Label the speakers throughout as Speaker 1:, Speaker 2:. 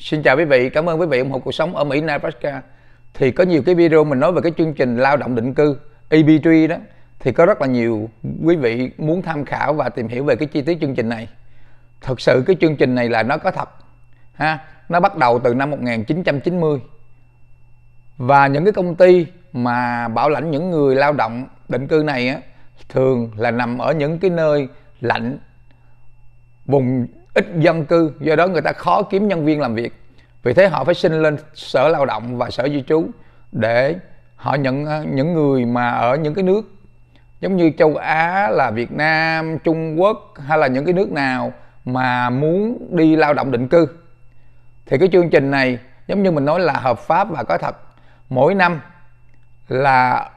Speaker 1: Xin chào quý vị, cảm ơn quý vị ủng hộ cuộc sống ở Mỹ Nebraska. Thì có nhiều cái video mình nói về cái chương trình lao động định cư EB3 đó thì có rất là nhiều quý vị muốn tham khảo và tìm hiểu về cái chi tiết chương trình này. Thật sự cái chương trình này là nó có thật. Ha, nó bắt đầu từ năm 1990. Và những cái công ty mà bảo lãnh những người lao động định cư này á thường là nằm ở những cái nơi lạnh vùng ít dân cư do đó người ta khó kiếm nhân viên làm việc vì thế họ phải xin lên sở lao động và sở di trú để họ nhận ờ, những người mà ở những cái nước giống như châu Á là Việt Nam, Trung Quốc hay là những cái nước nào mà muốn đi lao động định cư thì cái chương trình này giống như mình nói là hợp pháp và có thật mỗi năm là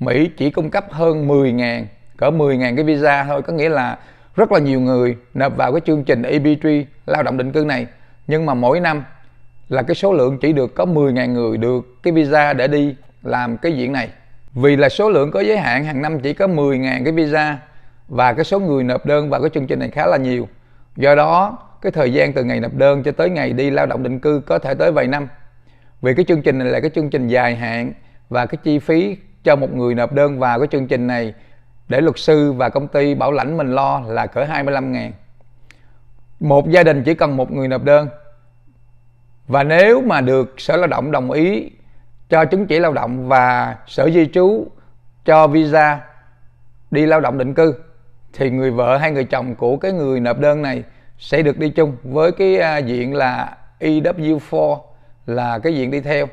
Speaker 1: Mỹ chỉ cung cấp hơn 10.000 cỡ 10.000 cái visa thôi có nghĩa là rất là nhiều người nộp vào cái chương trình EB3 lao động định cư này nhưng mà mỗi năm là cái số lượng chỉ được có 10.000 người được cái visa để đi làm cái diện này vì là số lượng có giới hạn hàng năm chỉ có 10.000 cái visa và cái số người nộp đơn vào cái chương trình này khá là nhiều do đó cái thời gian từ ngày nộp đơn cho tới ngày đi lao động định cư có thể tới vài năm vì cái chương trình này là cái chương trình dài hạn và cái chi phí cho một người nộp đơn vào cái chương trình này để luật sư và công ty bảo lãnh mình lo là cỡ 25 ngàn một gia đình chỉ cần một người nộp đơn và nếu mà được sở lao động đồng ý cho chứng chỉ lao động và sở di trú cho visa đi lao động định cư thì người vợ hay người chồng của cái người nộp đơn này sẽ được đi chung với cái à, diện là EW4 là cái diện đi theo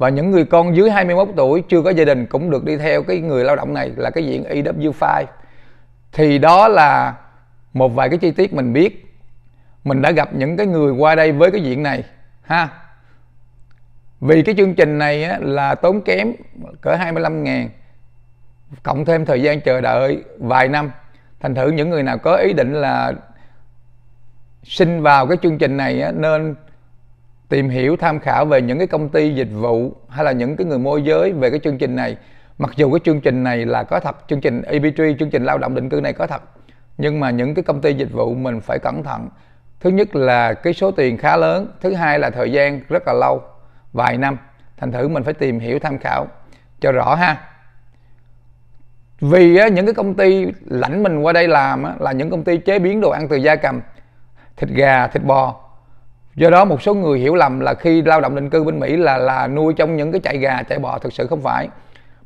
Speaker 1: và những người con dưới 21 tuổi chưa có gia đình cũng được đi theo cái người lao động này là cái diện EW5 thì đó là một vài cái chi tiết mình biết mình đã gặp những cái người qua đây với cái diện này ha vì cái chương trình này á, là tốn kém cỡ 25 ngàn cộng thêm thời gian chờ đợi vài năm thành thử những người nào có ý định là xin vào cái chương trình này á, nên tìm hiểu tham khảo về những cái công ty dịch vụ hay là những cái người môi giới về cái chương trình này mặc dù cái chương trình này là có thật chương trình EBT chương trình lao động định cư này có thật nhưng mà những cái công ty dịch vụ mình phải cẩn thận thứ nhất là cái số tiền khá lớn thứ hai là thời gian rất là lâu vài năm thành thử mình phải tìm hiểu tham khảo cho rõ ha vì á, những cái công ty lãnh mình qua đây làm á, là những công ty chế biến đồ ăn từ gia cầm thịt gà thịt bò do đó một số người hiểu lầm là khi lao động định cư bên mỹ là là nuôi trong những cái chạy gà chạy bò thực sự không phải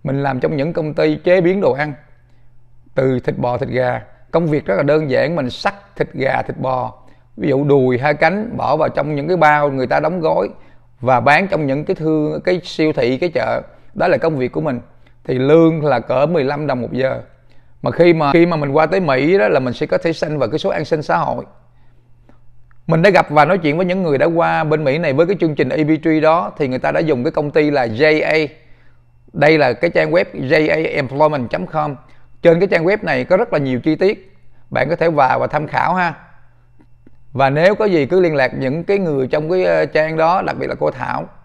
Speaker 1: mình làm trong những công ty chế biến đồ ăn từ thịt bò thịt gà công việc rất là đơn giản mình sắc thịt gà thịt bò ví dụ đùi hai cánh bỏ vào trong những cái bao người ta đóng gói và bán trong những cái thương cái siêu thị cái chợ đó là công việc của mình thì lương là cỡ 15 đồng một giờ mà khi mà khi mà mình qua tới Mỹ đó là mình sẽ có thể sanh vào cái số an sinh xã hội mình đã gặp và nói chuyện với những người đã qua bên Mỹ này với cái chương trình eb đó thì người ta đã dùng cái công ty là JA đây là cái trang web jaemployment.com trên cái trang web này có rất là nhiều chi tiết bạn có thể vào và tham khảo ha và nếu có gì cứ liên lạc những cái người trong cái ờ, trang đó đặc biệt là cô Thảo